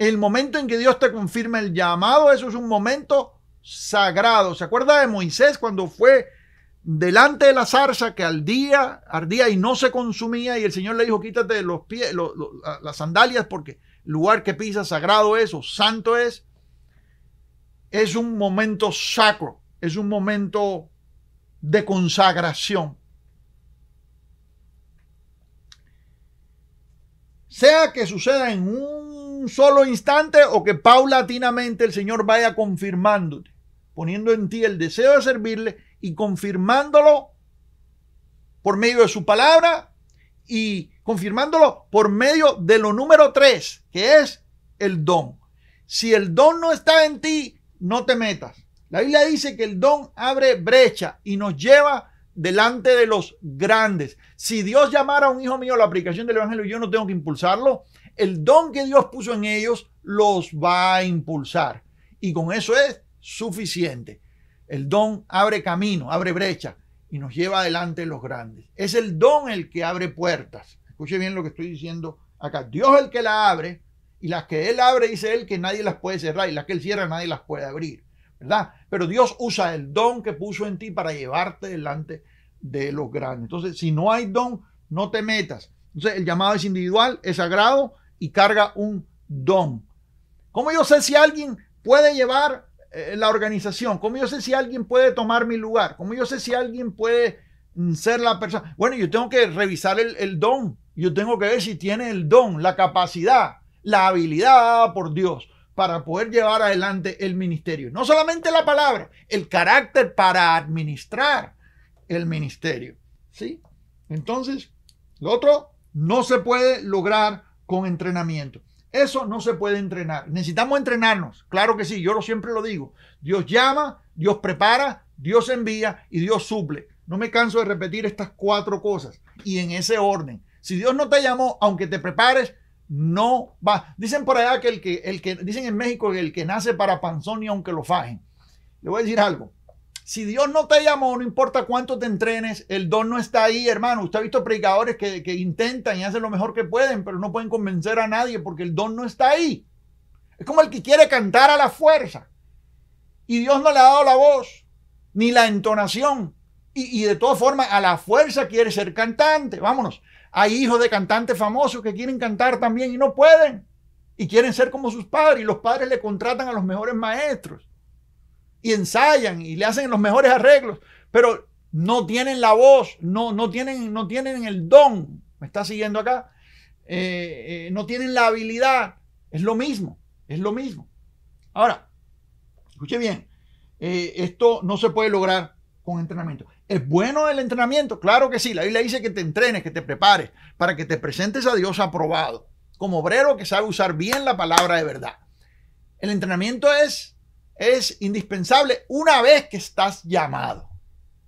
S1: El momento en que Dios te confirma el llamado, eso es un momento sagrado. ¿Se acuerda de Moisés cuando fue delante de la zarza que al día ardía y no se consumía y el Señor le dijo quítate los pies, las sandalias porque el lugar que pisa sagrado es o santo es? Es un momento sacro, es un momento de consagración. sea que suceda en un solo instante o que paulatinamente el Señor vaya confirmándote, poniendo en ti el deseo de servirle y confirmándolo por medio de su palabra y confirmándolo por medio de lo número tres, que es el don. Si el don no está en ti, no te metas. La Biblia dice que el don abre brecha y nos lleva delante de los grandes. Si Dios llamara a un hijo mío a la aplicación del Evangelio, y yo no tengo que impulsarlo. El don que Dios puso en ellos los va a impulsar. Y con eso es suficiente. El don abre camino, abre brecha y nos lleva adelante los grandes. Es el don el que abre puertas. Escuche bien lo que estoy diciendo acá. Dios el que la abre y las que Él abre dice Él que nadie las puede cerrar y las que Él cierra nadie las puede abrir. ¿Verdad? Pero Dios usa el don que puso en ti para llevarte delante de los grandes. Entonces, si no hay don, no te metas. Entonces, el llamado es individual, es sagrado y carga un don. ¿Cómo yo sé si alguien puede llevar eh, la organización? ¿Cómo yo sé si alguien puede tomar mi lugar? ¿Cómo yo sé si alguien puede mm, ser la persona? Bueno, yo tengo que revisar el, el don. Yo tengo que ver si tiene el don, la capacidad, la habilidad por Dios para poder llevar adelante el ministerio. No solamente la palabra, el carácter para administrar el ministerio. ¿sí? Entonces, lo otro no se puede lograr con entrenamiento. Eso no se puede entrenar. Necesitamos entrenarnos, claro que sí, yo siempre lo digo. Dios llama, Dios prepara, Dios envía y Dios suple. No me canso de repetir estas cuatro cosas y en ese orden. Si Dios no te llamó, aunque te prepares, no va. Dicen por allá que el que, el que dicen en México que el que nace para panzón y aunque lo fajen. Le voy a decir algo. Si Dios no te llamó, no importa cuánto te entrenes, el don no está ahí, hermano. Usted ha visto predicadores que, intentan y hacen lo mejor que pueden, pero no pueden convencer a nadie porque el don no está ahí. Es como el que quiere cantar a la fuerza. Y Dios no le ha dado la voz, ni la entonación. Y, y de todas formas, a la fuerza quiere ser cantante. Vámonos. Hay hijos de cantantes famosos que quieren cantar también y no pueden. Y quieren ser como sus padres. Y los padres le contratan a los mejores maestros y ensayan y le hacen los mejores arreglos, pero no tienen la voz, no, no, tienen, no tienen el don, me está siguiendo acá, eh, eh, no tienen la habilidad, es lo mismo, es lo mismo. Ahora, escuche bien, eh, esto no se puede lograr con entrenamiento. ¿Es bueno el entrenamiento? Claro que sí, la Biblia dice que te entrenes, que te prepares, para que te presentes a Dios aprobado, como obrero que sabe usar bien la palabra de verdad. El entrenamiento es es indispensable una vez que estás llamado.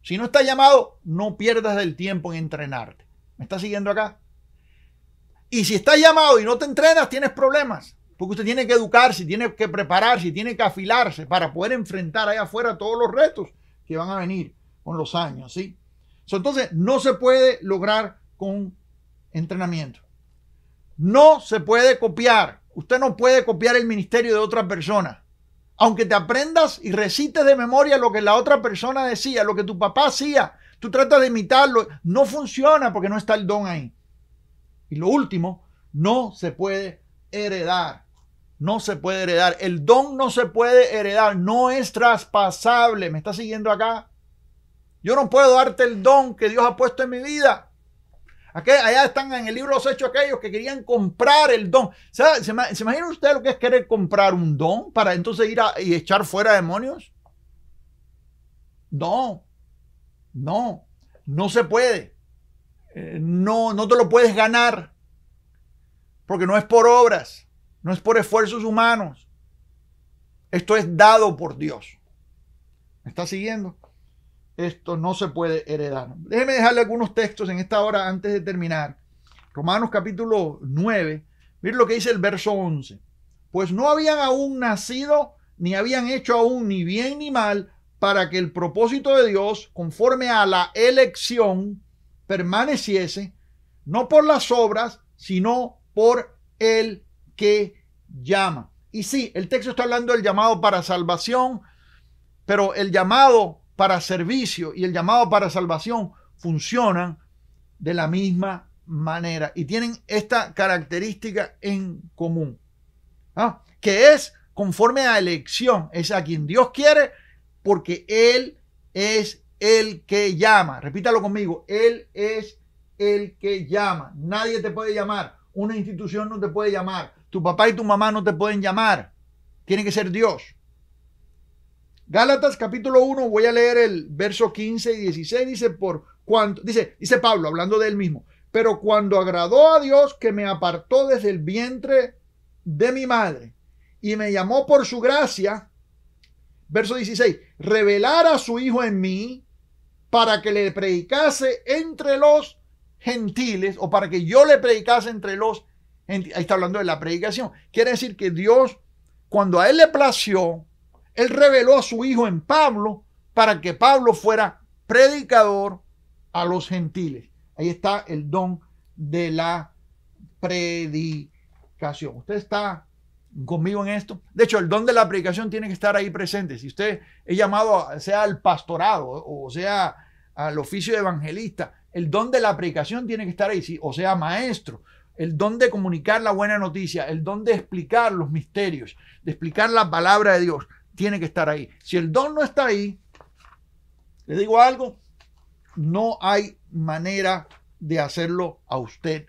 S1: Si no estás llamado, no pierdas el tiempo en entrenarte. ¿Me estás siguiendo acá? Y si estás llamado y no te entrenas, tienes problemas. Porque usted tiene que educarse, tiene que prepararse, tiene que afilarse para poder enfrentar ahí afuera todos los retos que van a venir con los años, ¿sí? entonces, no se puede lograr con entrenamiento. No se puede copiar. Usted no puede copiar el ministerio de otra persona aunque te aprendas y recites de memoria lo que la otra persona decía, lo que tu papá hacía, tú tratas de imitarlo, no funciona porque no está el don ahí. Y lo último, no se puede heredar. No se puede heredar. El don no se puede heredar. No es traspasable. ¿Me está siguiendo acá? Yo no puedo darte el don que Dios ha puesto en mi vida allá están en el libro los hechos aquellos que querían comprar el don. ¿se, imagina usted lo que es querer comprar un don para entonces ir a, y echar fuera demonios? No, no, no se puede. Eh, no, no te lo puedes ganar. Porque no es por obras, no es por esfuerzos humanos. Esto es dado por Dios. ¿Me está siguiendo? Esto no se puede heredar. Déjeme dejarle algunos textos en esta hora antes de terminar. Romanos capítulo 9. Miren lo que dice el verso 11. Pues no habían aún nacido, ni habían hecho aún ni bien ni mal, para que el propósito de Dios, conforme a la elección, permaneciese, no por las obras, sino por el que llama. Y sí, el texto está hablando del llamado para salvación, pero el llamado para servicio y el llamado para salvación funcionan de la misma manera y tienen esta característica en común, ¿ah? que es conforme a elección, es a quien Dios quiere porque Él es el que llama. Repítalo conmigo, Él es el que llama. Nadie te puede llamar, una institución no te puede llamar, tu papá y tu mamá no te pueden llamar, tiene que ser Dios. Gálatas capítulo 1, voy a leer el verso 15 y 16, dice por cuánto dice, dice Pablo, hablando de él mismo, pero cuando agradó a Dios que me apartó desde el vientre de mi madre y me llamó por su gracia, verso 16, revelar a su hijo en mí para que le predicase entre los gentiles o para que yo le predicase entre los gentiles. Ahí está hablando de la predicación. Quiere decir que Dios, cuando a él le plació, él reveló a su hijo en Pablo para que Pablo fuera predicador a los gentiles. Ahí está el don de la predicación. Usted está conmigo en esto. De hecho, el don de la predicación tiene que estar ahí presente. Si usted es llamado, sea al pastorado o sea al oficio de evangelista, el don de la predicación tiene que estar ahí, o sea, maestro. El don de comunicar la buena noticia, el don de explicar los misterios, de explicar la palabra de Dios, tiene que estar ahí. Si el don no está ahí, le digo algo, no hay manera de hacerlo a usted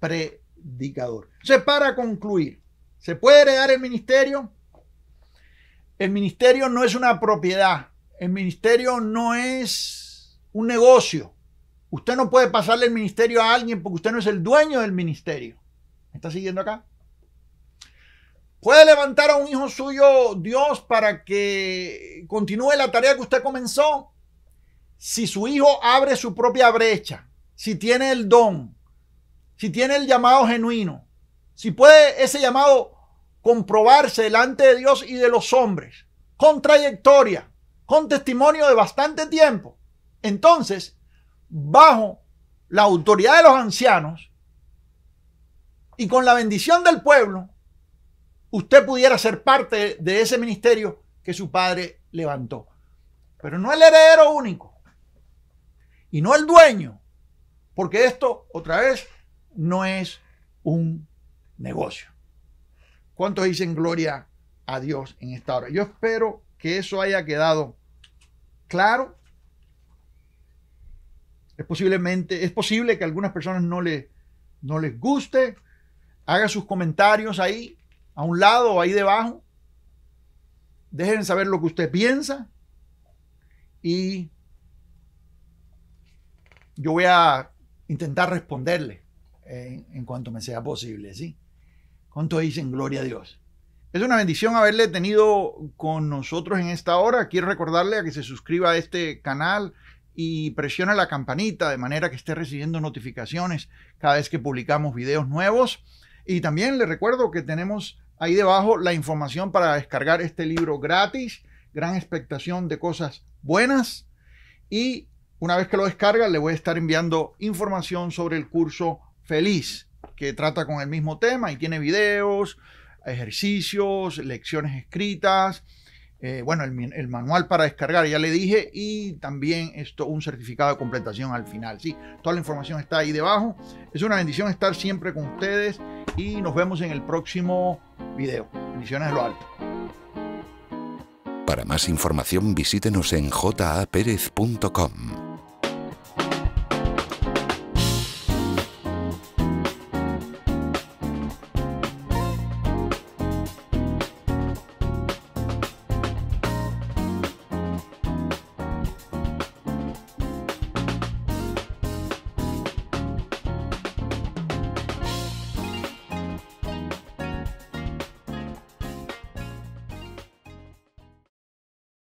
S1: predicador. Se para concluir, ¿se puede heredar el ministerio? El ministerio no es una propiedad, el ministerio no es un negocio. Usted no puede pasarle el ministerio a alguien porque usted no es el dueño del ministerio. ¿Me está siguiendo acá? ¿Puede levantar a un hijo suyo Dios para que continúe la tarea que usted comenzó? Si su hijo abre su propia brecha, si tiene el don, si tiene el llamado genuino, si puede ese llamado comprobarse delante de Dios y de los hombres, con trayectoria, con testimonio de bastante tiempo, entonces, bajo la autoridad de los ancianos y con la bendición del pueblo, usted pudiera ser parte de ese ministerio que su padre levantó. Pero no el heredero único y no el dueño, porque esto, otra vez, no es un negocio. ¿Cuántos dicen gloria a Dios en esta hora? Yo espero que eso haya quedado claro. Es posiblemente, es posible que algunas personas no, le, no les guste. Haga sus comentarios ahí a un lado ahí debajo. Dejen saber lo que usted piensa. Y yo voy a intentar responderle en, cuanto me sea posible, ¿sí? ¿Cuánto dicen gloria a Dios? Es una bendición haberle tenido con nosotros en esta hora. Quiero recordarle a que se suscriba a este canal y presione la campanita de manera que esté recibiendo notificaciones cada vez que publicamos videos nuevos. Y también le recuerdo que tenemos Ahí debajo la información para descargar este libro gratis. Gran expectación de cosas buenas. Y una vez que lo descarga, le voy a estar enviando información sobre el curso Feliz, que trata con el mismo tema y tiene videos, ejercicios, lecciones escritas. Eh, bueno, el, manual para descargar, ya le dije, y también esto, un certificado de completación al final. Sí, toda la información está ahí debajo. Es una bendición estar siempre con ustedes y nos vemos en el próximo video. Bendiciones lo alto.
S2: Para más información visítenos en japerez.com.